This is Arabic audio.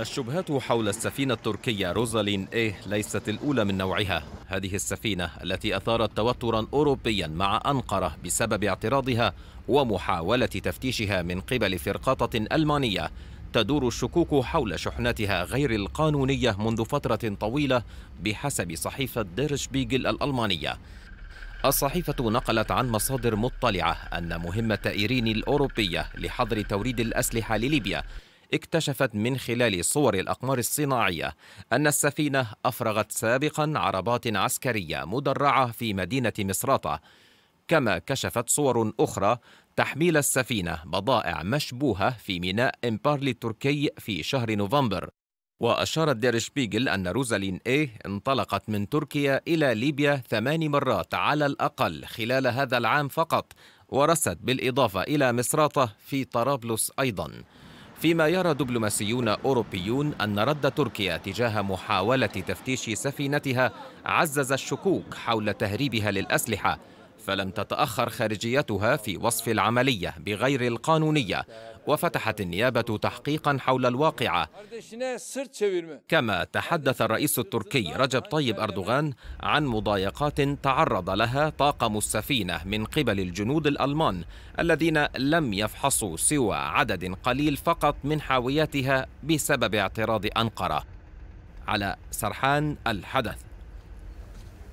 الشبهات حول السفينة التركية روزالين إيه ليست الأولى من نوعها هذه السفينة التي أثارت توترا أوروبيا مع أنقرة بسبب اعتراضها ومحاولة تفتيشها من قبل فرقاطة ألمانية تدور الشكوك حول شحنتها غير القانونية منذ فترة طويلة بحسب صحيفة ديرش بيجل الألمانية الصحيفة نقلت عن مصادر مطلعة أن مهمة إيرين الأوروبية لحظر توريد الأسلحة لليبيا اكتشفت من خلال صور الأقمار الصناعية أن السفينة أفرغت سابقا عربات عسكرية مدرعة في مدينة مصراتة كما كشفت صور أخرى تحميل السفينة بضائع مشبوهة في ميناء إمبارلي التركي في شهر نوفمبر وأشارت دير شبيغل أن روزالين إيه انطلقت من تركيا إلى ليبيا ثمان مرات على الأقل خلال هذا العام فقط ورست بالإضافة إلى مصراتة في طرابلس أيضاً فيما يرى دبلوماسيون أوروبيون أن رد تركيا تجاه محاولة تفتيش سفينتها عزز الشكوك حول تهريبها للأسلحة فلم تتأخر خارجيتها في وصف العملية بغير القانونية وفتحت النيابة تحقيقا حول الواقعة كما تحدث الرئيس التركي رجب طيب أردوغان عن مضايقات تعرض لها طاقم السفينة من قبل الجنود الألمان الذين لم يفحصوا سوى عدد قليل فقط من حاوياتها بسبب اعتراض أنقرة على سرحان الحدث